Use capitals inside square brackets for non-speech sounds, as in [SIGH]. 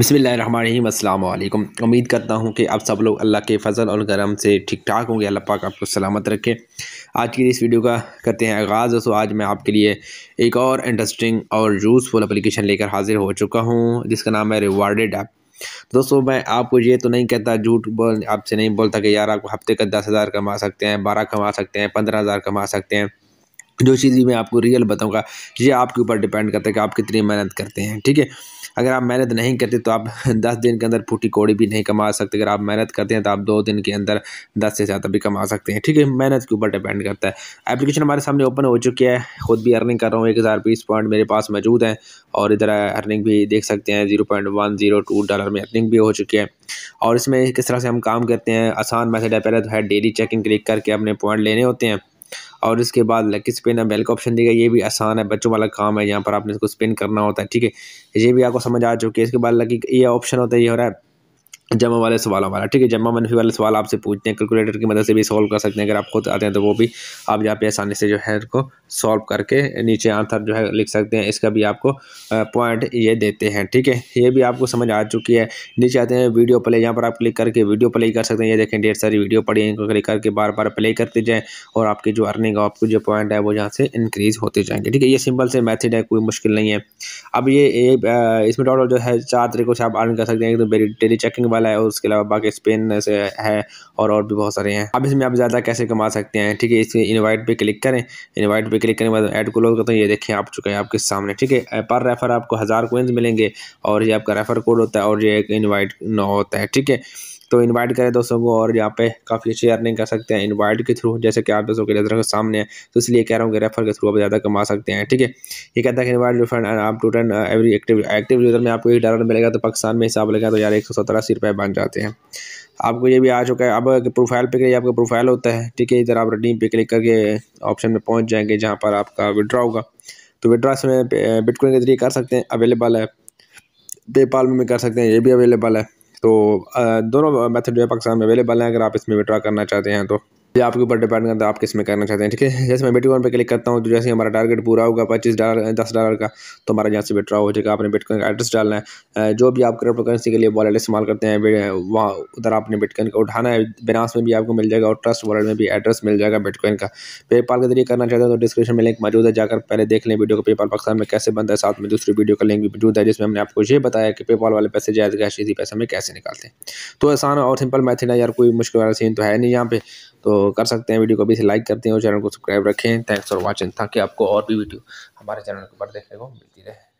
बसमिलीम उम्मीद करता हूँ कि आप सब लोग अल्लाह के फजल और गरम से ठीक ठाक होंगे अल्लाह पाक आपको सलामत रखे आज की इस वीडियो का करते हैं आगाज़ दोस्तों आज मैं आपके लिए एक और इंटरेस्टिंग और यूज़फुल अप्लीकेशन लेकर हाजिर हो चुका हूँ जिसका नाम है रिवार्डेड ऐप तो दोस्तों मैं आपको ये तो नहीं कहता झूठ बोल आपसे नहीं बोलता कि यार आप हफ्ते का दस हज़ार कमा सकते हैं बारह कमा सकते हैं पंद्रह हज़ार कमा सकते हैं जो चीज़ भी मैं आपको रियल बताऊंगा ये आपके ऊपर डिपेंड करता है कि आप कितनी मेहनत करते हैं ठीक है अगर आप मेहनत नहीं करते तो आप [LAUGHS] दस दिन के अंदर फूटी कोड़ी भी नहीं कमा सकते अगर आप मेहनत करते हैं तो आप दो दिन के अंदर दस से ज़्यादा भी कमा सकते हैं ठीक है मेहनत के ऊपर डिपेंड करता है एप्लीकेशन हमारे सामने ओपन हो चुकी है खुद भी अर्निंग कर रहा हूँ एक हज़ार बीस पॉइंट मेरे पास मौजूद है और इधर अर्निंग भी देख सकते हैं zero point one zero two dollar में अर्निंग भी हो चुकी है और इसमें किस तरह से हम काम करते हैं आसान मैसेज है पहले तो है डेली चेकिंग क्लिक करके अपने पॉइंट लेने होते हैं और इसके बाद लकी स्पिन है बेल का ऑप्शन दिया ये भी आसान है बच्चों वाला काम है यहाँ पर आपने इसको स्पिन करना होता है ठीक है ये भी आपको समझ आ चुकी है इसके बाद लकी ये ऑप्शन होता है ये हो रहा है जमा वाले सवालों वाला ठीक है जमा मनफी वाले सवाल आपसे पूछते हैं कैलकुलेटर की मदद से भी सॉल्व कर सकते हैं अगर आप खुद आते हैं तो वो भी आप यहाँ पे आसानी से जो है इनको सॉल्व करके नीचे आंसर जो है लिख सकते हैं इसका भी आपको पॉइंट ये देते हैं ठीक है ये भी आपको समझ आ चुकी है नीचे आते हैं वीडियो प्ले यहाँ पर आप क्लिक करके वीडियो प्ले कर सकते हैं ये देखें ढेर सारी वीडियो पड़ी इनको क्लिक करके बार बार प्ले करते जाएँ और आपकी जो अर्निंग आपको जो पॉइंट है वो यहाँ से इंक्रीज़ होते जाएंगे ठीक है ये सिंपल से मैथड है कोई मुश्किल नहीं है अब ये, इसमें टोटल जो है चार तरीक़ों से आप अर्न कर सकते हैं एक तो मेरी डेली चेकिंग वाला है और उसके अलावा बाकी स्पेन से है और और भी बहुत सारे हैं अब इसमें आप ज़्यादा कैसे कमा सकते हैं ठीक है इसमें इन्वाइट पर क्लिक करें इन्वाइट पर क्लिक करने के बाद ऐड क्लोज करते हैं ये देखिए आप चुके हैं आपके सामने ठीक है पर रेफर आपको हज़ार कोइंस मिलेंगे और ये आपका रेफर कोड होता है और ये एक इन्वाइट होता है ठीक है तो इनवाइट करें दोस्तों को और यहाँ पे काफ़ी अच्छी अर्निंग कर सकते हैं इनवाइट के थ्रू जैसे कि आप दोस्तों के नजर के सामने है तो इसलिए कह रहा हूँ कि रेफर के थ्रू आप ज़्यादा कमा सकते हैं ठीक है ये कहता है कि इनवाइट रिफंड आप टू टन एवरी एक्टिव एक्टिव यूज़र में आपको एक डॉलर मिलेगा तो पाकिस्तान में हिसाब लगेगा तो यार एक सौ सत्रह अस्सी रुपये बन जाते हैं आपको ये भी आ चुका है अब प्रोफाइल पे गए आपका प्रोफाइल होता है ठीक है इधर आप रडीम पे क्लिक करके ऑप्शन में पहुँच जाएंगे जहाँ पर आपका विड्रा होगा तो विड्रा इसमें बिटकॉइन के जरिए कर सकते हैं अवेलेबल है पेपाल में भी कर सकते हैं ये भी अवेलेबल है तो दोनों मेथड जो है पाकिस्तान में अवेलेबल हैं अगर आप इसमें विड्रा करना चाहते हैं तो ये आपके ऊपर डिपेंड करता है आप किस में करना चाहते हैं ठीक है जैसे मैं बिट कॉइन पर क्लिक करता हूँ तो जैसे हमारा टारगेट पूरा होगा पच्चीस डॉलर दस डॉलर का तो हमारा यहाँ से विड्रा हो जाएगा आपने बिटकॉइन का एड्रेस डालना है जो भी आप क्रिप्टो करेंसी के लिए वॉलेट इस्तेमाल करते हैं वहाँ उधर आपने बिटकॉइन का उठाना है बिनास में भी आपको मिल जाएगा और ट्रस्ट वॉलेट में भी एड्रेस मिल जाएगा बिटकॉइन का पेपाल के जरिए करना चाहते हैं तो डिस्क्रिप्शन में लिंक मौजूद है जाकर पहले देख लें वीडियो को पेपाल पाकिस्तान में कैसे बनता है साथ में दूसरी वीडियो का लिंक भी मौजूद है जिसमें हमने आपको ये बताया कि पेपाल वाले पैसे जायद कैश इसी पैसे में कैसे निकालते हैं तो आसान और सिंपल मैथड है यार कोई मुश्किल वाला सीन तो है नहीं यहाँ पे तो कर सकते हैं वीडियो को अभी से लाइक करते हैं और चैनल को सब्सक्राइब रखें थैंक्स फॉर वॉचिंग ताकि आपको और भी वीडियो हमारे चैनल के ऊपर देखने को मिलती रहे